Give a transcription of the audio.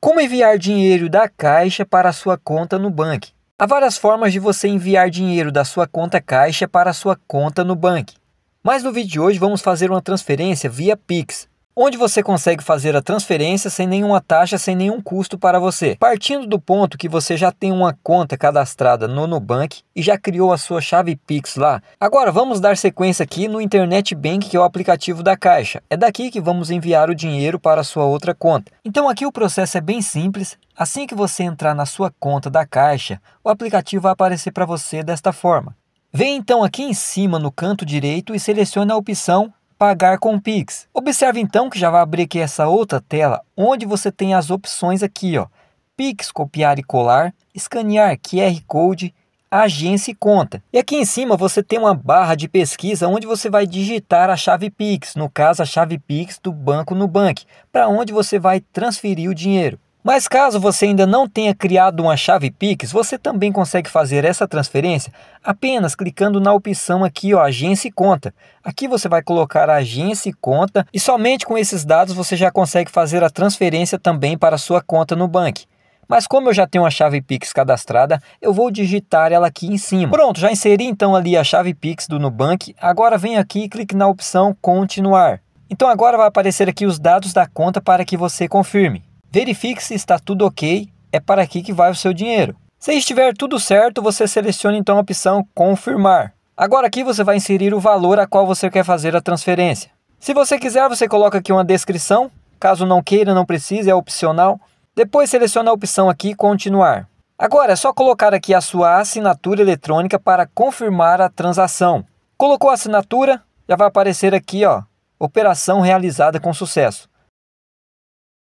Como enviar dinheiro da Caixa para a sua conta no banco? Há várias formas de você enviar dinheiro da sua conta Caixa para a sua conta no banco. Mas no vídeo de hoje vamos fazer uma transferência via Pix onde você consegue fazer a transferência sem nenhuma taxa, sem nenhum custo para você. Partindo do ponto que você já tem uma conta cadastrada no Nubank e já criou a sua chave Pix lá. Agora vamos dar sequência aqui no Internet Bank, que é o aplicativo da Caixa. É daqui que vamos enviar o dinheiro para a sua outra conta. Então aqui o processo é bem simples. Assim que você entrar na sua conta da Caixa, o aplicativo vai aparecer para você desta forma. Vem então aqui em cima no canto direito e selecione a opção pagar com Pix. Observe então que já vai abrir aqui essa outra tela, onde você tem as opções aqui, ó. Pix, copiar e colar, escanear QR Code, agência e conta. E aqui em cima você tem uma barra de pesquisa onde você vai digitar a chave Pix, no caso a chave Pix do banco Nubank, para onde você vai transferir o dinheiro. Mas caso você ainda não tenha criado uma chave Pix, você também consegue fazer essa transferência apenas clicando na opção aqui, ó, agência e conta. Aqui você vai colocar agência e conta e somente com esses dados você já consegue fazer a transferência também para a sua conta no banco. Mas como eu já tenho a chave Pix cadastrada, eu vou digitar ela aqui em cima. Pronto, já inseri então ali a chave Pix do Nubank. Agora vem aqui e clique na opção continuar. Então agora vai aparecer aqui os dados da conta para que você confirme. Verifique se está tudo ok, é para aqui que vai o seu dinheiro. Se estiver tudo certo, você seleciona então a opção confirmar. Agora aqui você vai inserir o valor a qual você quer fazer a transferência. Se você quiser, você coloca aqui uma descrição. Caso não queira, não precise, é opcional. Depois seleciona a opção aqui continuar. Agora é só colocar aqui a sua assinatura eletrônica para confirmar a transação. Colocou a assinatura, já vai aparecer aqui, ó, operação realizada com sucesso.